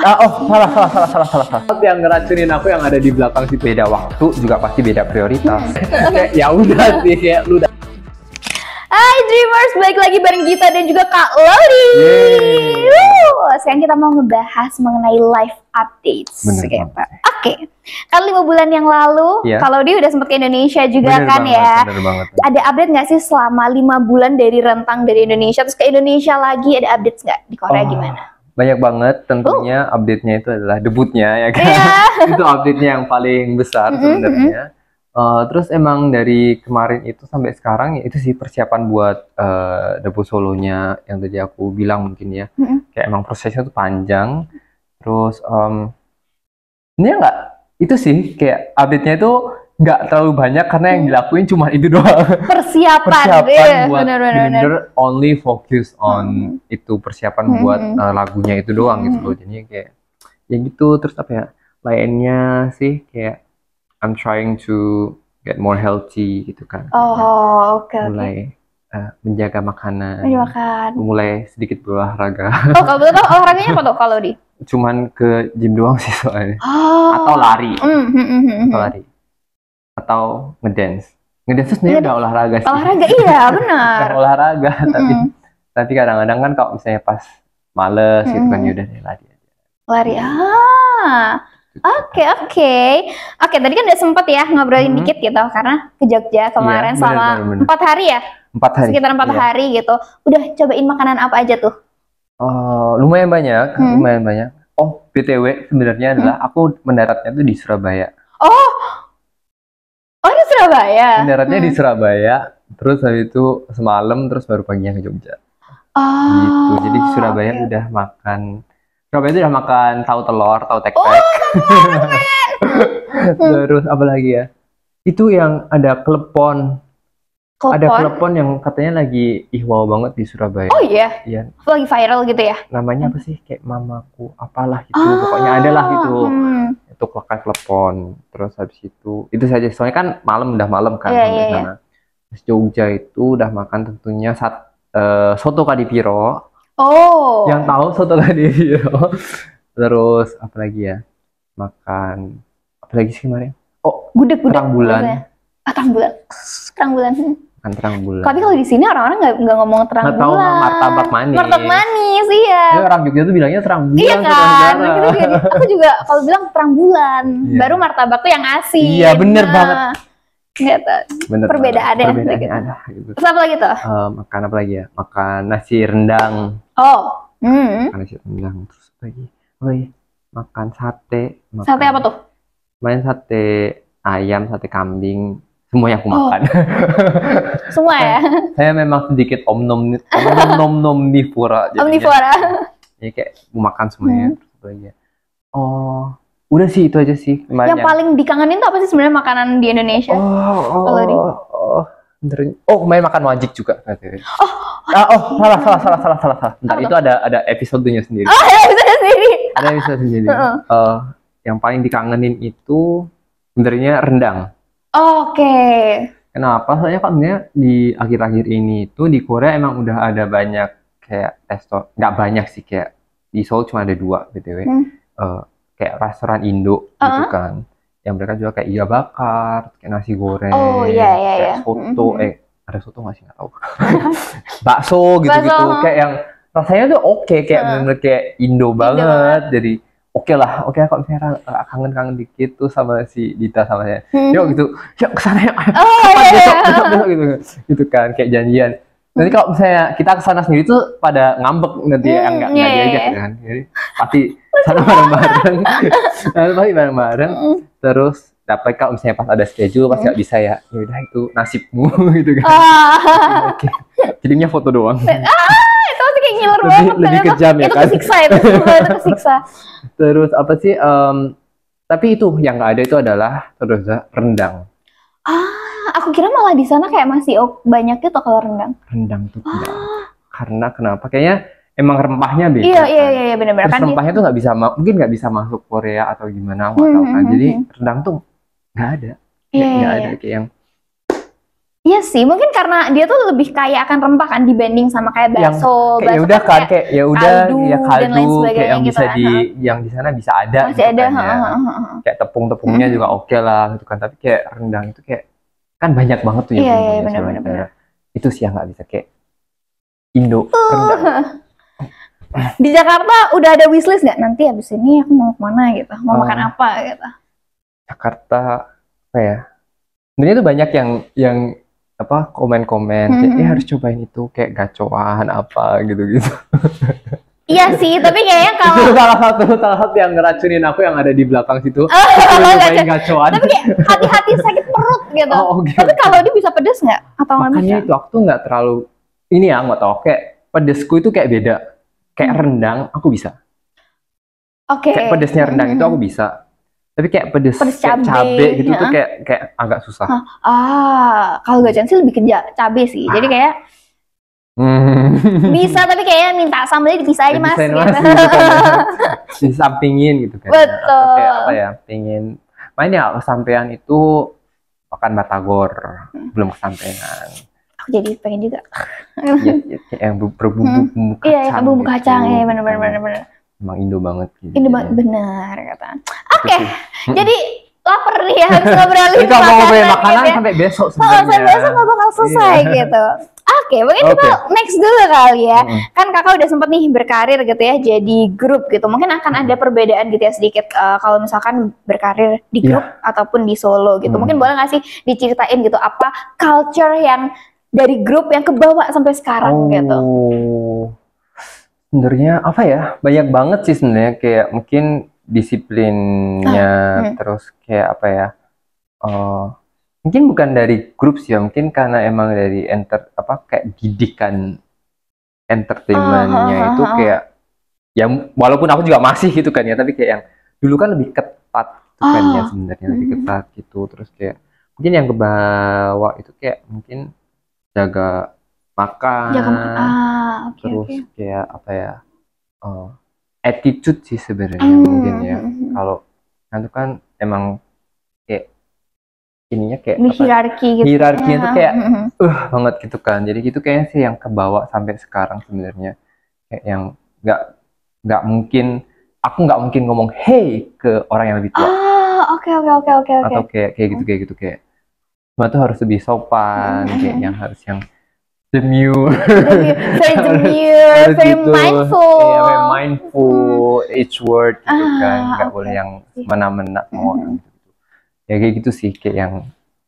Ah, oh, salah, salah, salah, salah, salah, salah. Yang ngeracunin aku yang ada di belakang sih Beda waktu juga pasti beda prioritas. ya udah sih, ya lu udah. Hai Dreamers, balik lagi bareng Gita dan juga Kak Loli. sekarang kita mau ngebahas mengenai live updates. Bener Oke, okay. kan lima bulan yang lalu, yeah. kalau dia udah sempet ke Indonesia juga bener kan ya? banget, ya. banget. Ada update nggak sih selama lima bulan dari rentang dari Indonesia terus ke Indonesia lagi? Ada update nggak di Korea oh. gimana? banyak banget tentunya oh. update-nya itu adalah debutnya ya kan yeah. itu update-nya yang paling besar mm -hmm. sebenarnya uh, terus emang dari kemarin itu sampai sekarang ya itu sih persiapan buat uh, debut solonya yang tadi aku bilang mungkin ya mm -hmm. kayak emang prosesnya tuh panjang terus um, ini enggak itu sih kayak update-nya itu nggak terlalu banyak karena yang dilakuin cuma itu doang persiapan gitu ya. persiapan deh, buat bener, bener, bener. only focus on hmm. itu persiapan hmm. buat uh, eh, lagunya itu doang hmm. gitu loh hmm. jadi kayak ya gitu terus apa ya lainnya sih kayak I'm trying to get more healthy gitu kan oh nah, oke okay, mulai okay uh, eh, menjaga makanan, makan. mulai sedikit berolahraga. Oh, kalau boleh olahraganya apa tuh kalau di? Cuman ke gym doang sih soalnya. Oh. Atau lari. Mm, -hmm. atau lari atau ngedance ngedance sendiri udah olahraga sih olahraga iya benar udah olahraga mm -hmm. tapi tapi kadang-kadang kan kalau misalnya pas males mm -hmm. gitu kan yaudah deh lari aja lari ah Oke okay, oke okay. oke okay, tadi kan udah sempat ya ngobrolin -hmm. dikit gitu karena ke Jogja iya, kemarin yeah, bener, selama empat hari ya empat hari sekitar empat yeah. hari gitu udah cobain makanan apa aja tuh uh, lumayan banyak hmm. lumayan banyak oh btw sebenarnya adalah hmm. aku mendaratnya tuh di Surabaya oh Surabaya. Mendaratnya hmm. di Surabaya, terus habis itu semalam terus baru paginya ke Jogja. Oh, gitu. Jadi ah, Surabaya okay. udah makan Surabaya itu udah makan tahu telur, tahu tek-tek. Oh, terus apa lagi ya? Itu yang ada klepon. Klepon. Ada klepon yang katanya lagi ihwal banget di Surabaya. Oh iya. Iya. Lagi viral gitu ya. Namanya apa sih? Kayak mamaku apalah gitu. Oh, Pokoknya ada lah gitu. Hmm. Itu klepon, klepon. Terus habis itu itu saja. Soalnya kan malam udah malam kan yeah, yeah, iya. sana. Yeah. Jogja itu udah makan tentunya sat, uh, soto kadipiro. Oh. Yang tahu soto kadipiro. Terus apa lagi ya? Makan apa lagi sih kemarin? Oh, gudeg gudeg. Terang bulan. Ya? Ah, terang bulan. Terang bulan kan terang bulan. Tapi kalau di sini orang-orang nggak -orang ngomong terang gak bulan. Tahu martabak manis. Martabak manis, iya. Ya, orang Jogja tuh bilangnya terang bulan. Iya gitu kan. Kita kan? gitu, juga, gitu, aku juga kalau bilang terang bulan, iya. baru martabak tuh yang asin. Iya, bener nah. banget. Nggak tahu. Bener perbedaannya. Perbedaannya gitu. ada. Gitu. Terus apa lagi tuh? Uh, makan apa lagi ya? Makan nasi rendang. Oh. Mm. Makan nasi rendang. Terus apa lagi? Oh iya. Makan sate. Makan, sate apa tuh? Main sate ayam, sate kambing, semua yang aku oh. makan. Oh. semua ya? saya memang sedikit omnom omnom omnivora. Omnivora. Jadi kayak makan semuanya. Hmm. Ya? Oh, udah sih itu aja sih. Kemarin yang ya. paling dikangenin tuh apa sih sebenarnya makanan di Indonesia? Oh, oh, oh, di... oh, oh, main makan wajik juga. Oh, Ah, oh, salah, salah, salah, salah, salah, salah. Bentar, oh, itu ada ada episodenya sendiri. Oh, ada episode sendiri. Ada episode sendiri. Uh, -uh. uh yang paling dikangenin itu sebenarnya rendang. Oke. Okay. Kenapa? Soalnya kan sebenarnya di akhir-akhir ini tuh di Korea emang udah ada banyak kayak resto. nggak banyak sih kayak di Seoul cuma ada dua btw, hmm. uh, kayak restoran Indo uh-huh. gitu kan, yang mereka juga kayak iya bakar, kayak nasi goreng, oh, iya, iya, kayak iya. soto, mm-hmm. eh ada soto nggak sih nggak tahu, bakso gitu-gitu, uh-huh. kayak yang rasanya tuh oke okay, kayak uh. bener-bener kayak Indo banget, Indo banget. jadi oke okay lah oke okay, kok misalnya eh, kangen kangen dikit tuh sama si Dita sama saya hmm. yuk gitu yuk kesana yuk oh, iya, iya, besok, besok besok gitu gitu kan kayak janjian nanti hmm. kalau misalnya kita kesana sendiri tuh pada ngambek nanti ya, hmm, ya nggak yeah, diajak iya, iya. kan jadi pasti sana bareng bareng nah, pasti bareng bareng hmm. terus dapat kalau misalnya pas ada schedule pasti nggak bisa ya yaudah itu nasibmu gitu kan oh. oke okay. jadinya foto doang ah kayak ngiler banget lebih ternyata. kejam ya itu kan tersiksa, ya, itu, tersiksa terus apa sih um, tapi itu yang nggak ada itu adalah terus rendang ah aku kira malah di sana kayak masih oh, banyaknya tuh kalau rendang rendang tuh ah. tidak karena kenapa kayaknya emang rempahnya beda iya, iya kan? iya iya benar-benar kan rempahnya tuh nggak bisa mungkin nggak bisa masuk Korea atau gimana aku hmm, tahu kan hmm, jadi hmm, hmm. rendang tuh nggak ada ya, iya, nggak yeah, yeah, ada yeah. kayak yang Iya sih, mungkin karena dia tuh lebih kaya akan rempah kan dibanding sama kayak bakso. Yang, kayak ya udah kan, kayak ya udah ya kaldu, dan lain yang gitu bisa kan. di yang di sana bisa ada. Masih gitu ada. Kan, ya. Kayak tepung-tepungnya hmm. juga oke okay lah gitu kan, tapi kayak rendang itu kayak kan banyak banget tuh ya. Iya, iya, iya bener, bener. Itu sih yang nggak bisa kayak Indo uh. rendang. Di Jakarta udah ada wishlist nggak nanti habis ini aku mau kemana gitu, mau uh, makan apa gitu. Jakarta apa ya? Sebenarnya tuh banyak yang yang apa komen-komen mm -hmm. ya harus cobain itu kayak gacoan apa gitu-gitu iya sih tapi kayaknya kalau itu salah satu salah satu yang ngeracunin aku yang ada di belakang situ oh, gacoan. gacoan tapi hati-hati sakit perut gitu oh, okay. tapi kalau dia bisa pedes nggak atau makanya itu aku tuh nggak terlalu ini ya nggak tau kayak pedesku itu kayak beda kayak hmm. rendang aku bisa Oke. Okay. Kayak pedesnya rendang -hmm. itu aku bisa tapi kayak pedes, pedes cabai, kayak cabe gitu tuh kayak kayak agak susah. Ah, kalau gak sih lebih ke cabai sih. Ah. Jadi kayak hmm. bisa tapi kayaknya minta sambalnya dipisah aja mas. Dipisahin mas, gitu. gitu disampingin gitu kan. Betul. kayak apa ya, pingin main ya kesampaian itu makan batagor hmm. belum kesampaian aku jadi pengen juga. Iya, iya, yang berbumbu hmm. iya, gitu. kacang. Iya, yang bumbu kacang, gitu. ya bener benar benar benar emang Indo banget gitu. Indo ya. banget benar kata. Oke. Okay. Jadi lapar nih ya harus ngobrolin makanan. mau ngobrolin ya. makanan gitu. sampai besok sebenarnya. Oh, sampai besok nggak bakal selesai yeah. gitu. Oke, okay, mungkin okay. kita next dulu kali ya. Hmm. Kan kakak udah sempet nih berkarir gitu ya, jadi grup gitu. Mungkin akan ada perbedaan gitu ya sedikit uh, kalau misalkan berkarir di iya. grup yeah. ataupun di solo gitu. Hmm. Mungkin boleh nggak sih diceritain gitu apa culture yang dari grup yang kebawa sampai sekarang gitu? oh. gitu? sebenarnya apa ya banyak banget sih sebenarnya kayak mungkin disiplinnya ah, hmm. terus kayak apa ya uh, mungkin bukan dari grup sih ya mungkin karena emang dari enter apa kayak didikan entertainmentnya ah, ah itu ah, ah, kayak ya walaupun aku juga masih gitu kan ya tapi kayak yang dulu kan lebih ketat tuh gitu kan ya ah, sebenarnya lebih hmm. ketat gitu terus kayak mungkin yang kebawa itu kayak mungkin jaga makan ya, ah, okay, terus okay. kayak apa ya uh, attitude sih sebenarnya mm. mungkin ya hmm, hmm. kalau itu kan, kan emang kayak ininya kayak Ini ya, hierarki gitu hierarkinya ya. tuh iya, kayak hmm, uh banget gitu kan jadi gitu kayaknya sih yang kebawa sampai sekarang sebenarnya kayak yang nggak nggak mungkin aku nggak mungkin ngomong hey ke orang yang lebih tua ah oke oke oke oke atau kayak kayak gitu kayak gitu kayak cuma tuh harus lebih sopan kayak yang harus yang demure. very demure, very gitu. Iya, mindful. yeah, very mindful, hmm. each word gitu ah, kan, nggak okay. boleh yang mana-mana mau orang hmm. gitu. Ya kayak gitu sih, kayak yang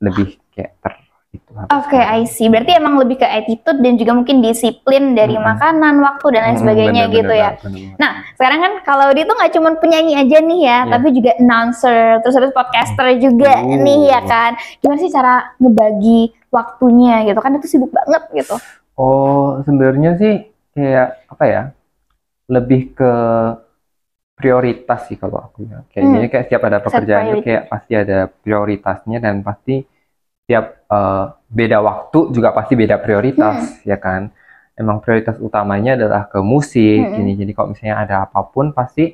lebih kayak ter itu. Oke, okay, I see. Berarti emang lebih ke attitude dan juga mungkin disiplin dari hmm. makanan, waktu dan lain hmm, sebagainya bener, gitu bener, ya. Bener, bener. Nah, sekarang kan kalau dia tuh nggak cuma penyanyi aja nih ya, yeah. tapi juga announcer, terus harus podcaster juga oh. nih ya kan. Gimana sih cara ngebagi waktunya gitu kan itu sibuk banget gitu oh sebenarnya sih kayak apa ya lebih ke prioritas sih kalau aku ya kayaknya hmm. kayak setiap ada pekerjaan itu kayak pasti ada prioritasnya dan pasti setiap uh, beda waktu juga pasti beda prioritas hmm. ya kan emang prioritas utamanya adalah ke musik hmm. gini jadi kalau misalnya ada apapun pasti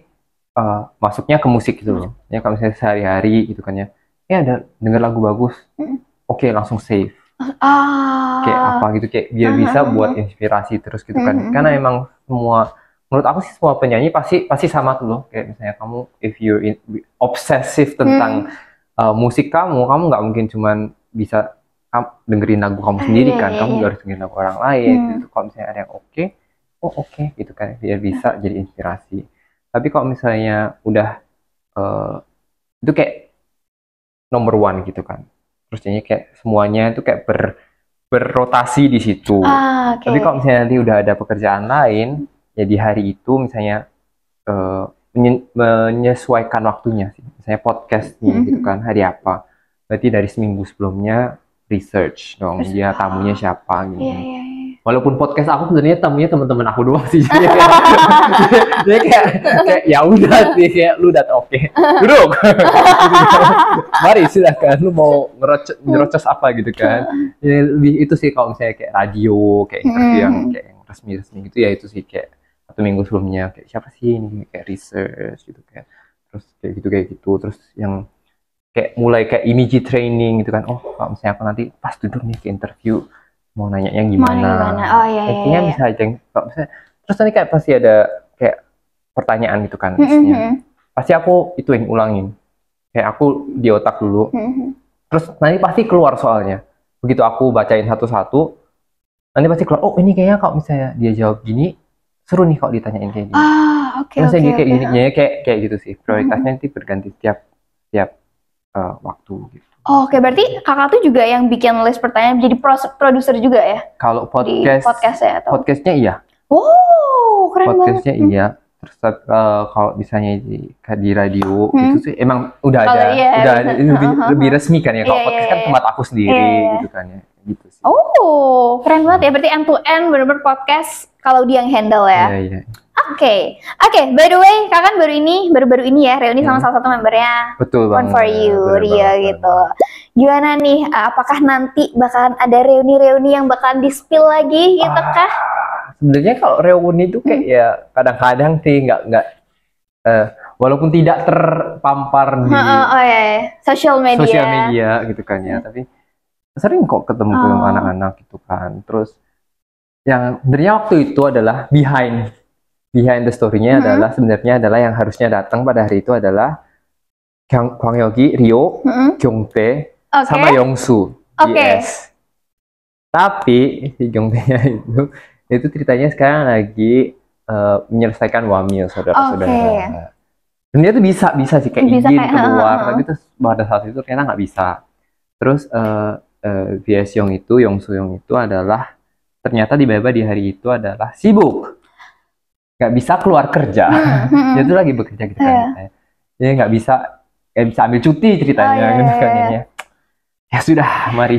uh, masuknya ke musik gitu loh. Hmm. Ya kalau misalnya sehari-hari gitu kan ya, ya ada dengar lagu bagus, hmm. oke okay, langsung save ah. kayak apa gitu kayak biar bisa buat inspirasi terus gitu kan mm-hmm. karena emang semua menurut aku sih semua penyanyi pasti pasti sama tuh loh kayak misalnya kamu if you obsessive obsesif tentang hmm. uh, musik kamu kamu nggak mungkin cuman bisa dengerin lagu kamu ah, sendiri iya, kan iya, kamu iya. juga harus dengerin lagu orang lain hmm. gitu kalau misalnya ada yang oke okay, oh oke okay, gitu kan biar bisa hmm. jadi inspirasi tapi kalau misalnya udah uh, itu kayak nomor one gitu kan terus jadinya kayak semuanya itu kayak ber berrotasi di situ. Ah, okay. Tapi kalau misalnya nanti udah ada pekerjaan lain, ya di hari itu misalnya uh, menyesuaikan waktunya sih. Misalnya podcast nih mm -hmm. gitu kan hari apa. Berarti dari seminggu sebelumnya research dong, dia ya, tamunya siapa ah, iya, gitu. Yeah, yeah walaupun podcast aku sebenarnya temunya teman-teman aku doang sih jadi kayak, kayak, ya udah sih kayak lu udah oke Bro, duduk mari silahkan lu mau ngerocos, apa gitu kan jadi lebih itu sih kalau misalnya kayak radio kayak interview hmm. yang kayak yang resmi-resmi gitu ya itu sih kayak satu minggu sebelumnya kayak siapa sih ini kayak research gitu kan. terus kayak gitu kayak gitu terus yang kayak mulai kayak image training gitu kan oh kalau misalnya aku nanti pas duduk nih ke interview mau nanya yang gimana. Mau Oh iya. Kayaknya iya, iya, bisa aja. Kalau misalnya, terus tadi kayak pasti ada kayak pertanyaan gitu kan. Mm -hmm. Pasti aku itu yang ulangin. Kayak aku di otak dulu. Mm -hmm. Terus nanti pasti keluar soalnya. Begitu aku bacain satu-satu, nanti pasti keluar. Oh ini kayaknya kalau misalnya dia jawab gini, seru nih kalau ditanyain kayak gini. Ah, oke. oke. Terus dia kayak gini, kayak kayak gitu sih. Prioritasnya mm -hmm. nanti berganti setiap setiap uh, waktu gitu. Oh, Oke, okay. berarti kakak tuh juga yang bikin list pertanyaan jadi produser juga ya? Kalau podcast, podcast ya atau? Podcastnya iya. Wow, keren podcastnya banget. Hmm. iya. Terus uh, kalau misalnya di, di radio hmm. itu sih emang udah oh, ada, iya, udah ada, lebih, lebih resmi kan ya. Kalau yeah, iya, podcast yeah, kan iya. tempat aku sendiri yeah. Iya. gitu kan ya. Gitu sih. Oh, keren banget ya. Berarti end to end benar benar podcast kalau dia yang handle ya. Iya, iya. Oke, okay. oke. Okay, by the way, kakak baru ini, baru-baru ini ya reuni sama hmm. salah satu membernya. Betul banget. One for you, ya, Rio banget. gitu. Gimana nih? Eh, apakah nanti bakalan ada reuni-reuni yang bakalan di spill lagi gitu ah, kah? Sebenarnya kalau reuni itu kayak hmm. ya kadang-kadang sih nggak nggak. Uh, walaupun tidak terpampar di oh, oh, oh, social media, social media gitu kan ya, hmm. tapi sering kok ketemu oh. anak-anak gitu kan. Terus yang sebenarnya waktu itu adalah behind behind the story-nya hmm. adalah sebenarnya adalah yang harusnya datang pada hari itu adalah Kang Kwang Yogi, Rio, hmm. Tae, okay. sama Yongsu. Oke. Okay. Yes. Tapi si tae nya itu itu ceritanya sekarang lagi uh, menyelesaikan wamil saudara-saudara. Okay. dia itu bisa bisa sih kayak bisa izin kayak, keluar, uh, uh. tapi terus pada saat itu ternyata nggak bisa. Terus uh, eh, uh, eh, Yong itu, Yong Su Yong itu adalah ternyata di Beba di hari itu adalah sibuk nggak bisa keluar kerja hmm. hmm. dia lagi bekerja gitu kan yeah. Iya. dia nggak bisa nggak bisa ambil cuti ceritanya oh, yeah, gitu iya, kan yeah. ya iya. ya sudah mari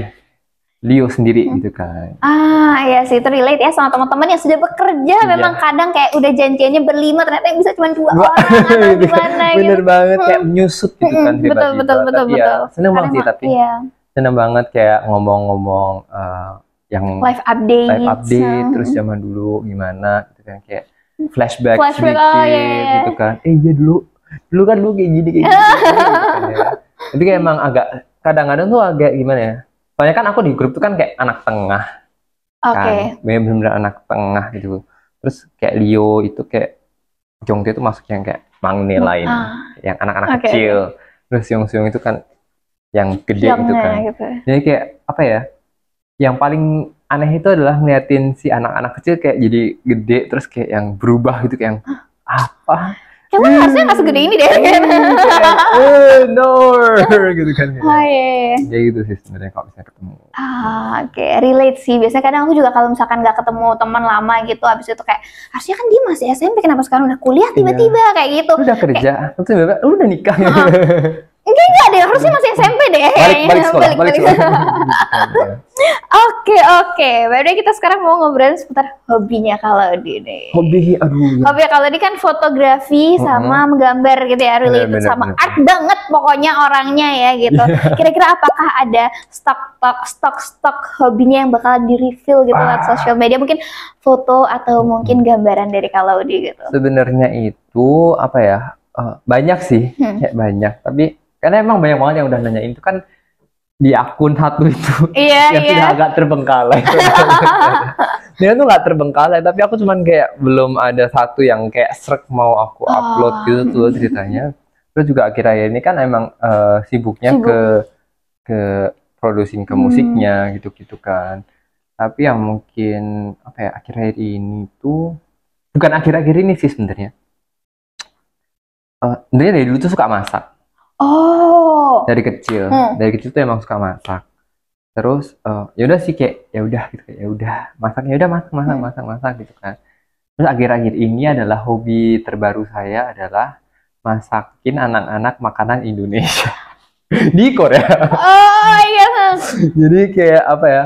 Leo sendiri hmm. gitu kan. Ah, ya sih itu relate ya sama teman-teman yang sudah bekerja yeah. memang kadang kayak udah janjiannya berlima ternyata yang bisa cuma dua, orang atau gimana gitu. Bener gitu. banget kayak hmm. menyusut gitu kan hmm, Betul betul betul tapi betul. Ya, seneng banget sih tapi. Iya. Seneng banget kayak ngomong-ngomong uh, yang live update. Live update hmm. terus zaman dulu gimana gitu kan kayak flashback, flashback sedikit oh, yeah, iya, gitu iya. kan eh iya dulu dulu kan lu kayak gini kayak gini, gitu kan, ya. tapi kayak emang agak kadang-kadang tuh agak gimana ya soalnya kan aku di grup tuh kan kayak anak tengah okay. kan bener-bener anak tengah gitu terus kayak Leo itu kayak Jongte itu masuk yang kayak Mangne lain ah. yang anak-anak okay. kecil terus Siung-Siung itu kan yang gede gitu kan gitu. jadi kayak apa ya yang paling aneh itu adalah ngeliatin si anak-anak kecil kayak jadi gede terus kayak yang berubah gitu kayak yang apa Kamu hmm. harusnya nggak segede ini deh kan no gitu kan oh, iya, iya. gitu sih sebenarnya kalau misalnya ketemu ah oke okay. relate sih biasanya kadang aku juga kalau misalkan nggak ketemu teman lama gitu habis itu kayak harusnya kan dia masih SMP kenapa sekarang udah kuliah iya. tiba-tiba iya. kayak gitu udah kerja kayak, udah nikah uh Enggak, enggak deh, harusnya masih SMP deh. Balik, balik sekolah, balik, balik sekolah. Oke, oke. Berarti kita sekarang mau ngobrolin seputar hobinya kalau di nih. Hobi, aduh. Ya. Hobi kalau di kan fotografi uh-huh. sama menggambar gitu ya, related iya, bener, bener, sama bener. art banget pokoknya orangnya ya gitu. Kira-kira apakah ada stok-stok stok-stok hobinya yang bakal di-reveal gitu ah. social sosial media? Mungkin foto atau mungkin gambaran dari kalau di gitu. Sebenarnya itu apa ya? Uh, banyak sih, hmm. ya, banyak. Tapi karena emang banyak banget yang udah nanya itu kan di akun satu itu iya, yang iya. sudah agak terbengkalai. Dia tuh nggak terbengkalai, tapi aku cuman kayak belum ada satu yang kayak serak mau aku ah. upload oh. gitu tuh ceritanya. Terus juga akhirnya ini kan emang uh, sibuknya Sibuk. ke ke producing ke hmm. musiknya hmm. gitu-gitu kan. Tapi yang mungkin apa ya akhir-akhir ini tuh bukan akhir-akhir ini sih sebenarnya. Uh, dari dulu tuh suka masak. Oh dari kecil hmm. dari kecil tuh emang suka masak terus uh, ya udah sih kayak ya udah gitu ya udah masak ya udah masak masak hmm. masak masak gitu kan terus akhir-akhir ini adalah hobi terbaru saya adalah masakin anak-anak makanan Indonesia di Korea oh iya jadi kayak apa ya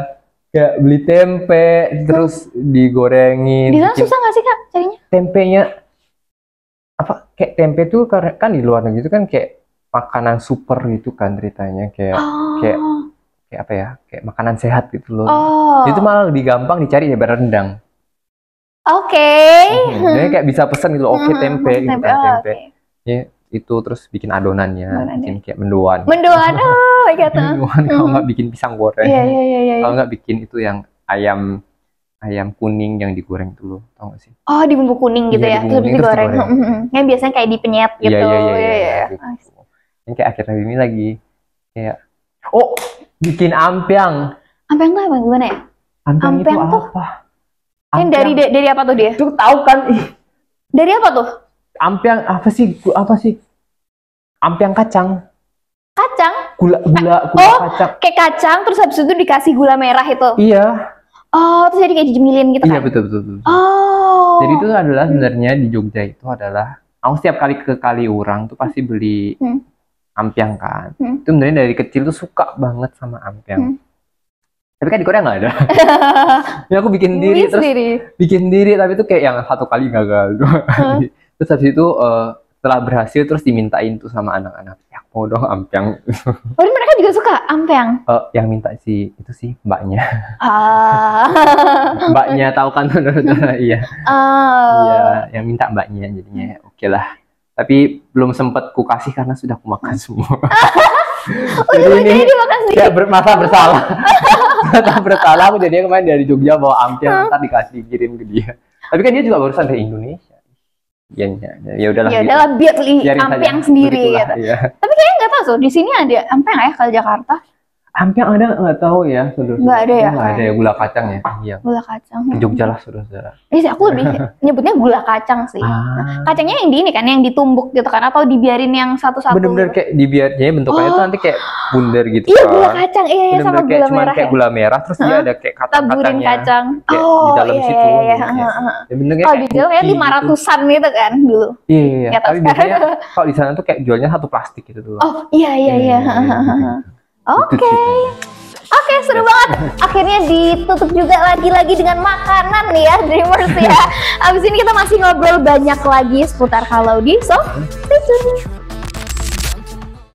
kayak beli tempe terus digorengin di sana susah nggak sih kak carinya tempenya apa kayak tempe tuh kan di luar negeri itu kan kayak makanan super gitu kan ceritanya kayak oh. kayak kayak apa ya kayak makanan sehat gitu loh oh. itu malah lebih gampang dicari ya rendang oke okay. hmm, jadi kayak bisa pesen gitu oke okay, mhm, tempe hmm, gitu tempe, kan, tempe. okay. ya itu terus bikin adonannya bikin kayak mendoan mendoan oh my god mendoan kalau nggak bikin pisang goreng yeah, yeah, yeah, yeah, kalau nggak bikin itu yang ayam ayam kuning yang digoreng dulu tau gak sih oh di bumbu kuning gitu ya, ya di bumbu terus digoreng, digoreng. Mhm, yang biasanya kayak di iya, gitu iya iya iya, iya, iya. Gitu ini kayak akhirnya ini lagi kayak oh bikin ampiang ampiang tuh apa gimana ya ampiang, ampiang itu tuh apa ampiang. dari dari apa tuh dia tuh tahu kan dari apa tuh ampiang apa sih apa sih ampiang kacang kacang gula gula gula oh, kacang kayak kacang terus habis itu dikasih gula merah itu iya oh terus jadi kayak jemilin gitu iya, kan iya betul betul, betul. oh jadi itu adalah sebenarnya di Jogja itu adalah aku setiap kali ke kali orang tuh pasti beli hmm ampiang kan hmm. itu sebenarnya dari kecil tuh suka banget sama ampiang hmm. tapi kan di Korea nggak ada ya aku bikin diri terus sendiri. bikin diri tapi tuh kayak yang satu kali gagal dua kali hmm. terus habis itu uh, setelah berhasil terus dimintain tuh sama anak-anak ya mau dong ampiang oh mereka juga suka ampiang uh, yang minta sih itu sih mbaknya ah. mbaknya tahu kan iya oh. iya yang minta mbaknya jadinya oke okay lah tapi belum sempat ku kasih karena sudah ku makan semua. oh, jadi ini dimakan sendiri. Ya, ber masa bersalah. Tak bersalah aku jadinya kemarin dari Jogja bawa ampel ntar dikasih kirim ke dia. Tapi kan dia juga barusan dari Indonesia. Ya, ya, ya, ya udahlah. Ya gitu. udahlah biar beli ampiang sendiri gitu. Ya. Tapi kayaknya nggak tahu tuh di sini ada ampiang ya kalau Jakarta. Hampir ada nggak tahu ya sudah Nggak ada ya. Nggak ada ya gula kacang ya. Iya. Gula kacang. di hmm. Jogja lah saudara. Iya, eh, aku lebih nyebutnya gula kacang sih. Ah. Kacangnya yang di ini kan, yang ditumbuk gitu kan, atau dibiarin yang satu-satu. Benar-benar kayak dibiarnya bentuknya oh. itu nanti kayak bundar gitu. Iya gula kan. kacang, iya iya sama kayak, gula merah. Kayak gula merah, terus dia ada kayak kacang Taburin kacang. oh di dalam iya situ. Iya iya. Gitu, ya. kayak. Oh di dalam ya lima ratusan gitu kan dulu. Iya iya. iya. Tapi biasanya kan. kalau di sana tuh kayak jualnya satu plastik gitu tuh. Oh iya iya iya. iya. iya Oke. Okay. Oke, okay, seru banget. Akhirnya ditutup juga lagi-lagi dengan makanan nih ya, Dreamers ya. Abis ini kita masih ngobrol banyak lagi seputar Kalaudi, so stay tuned.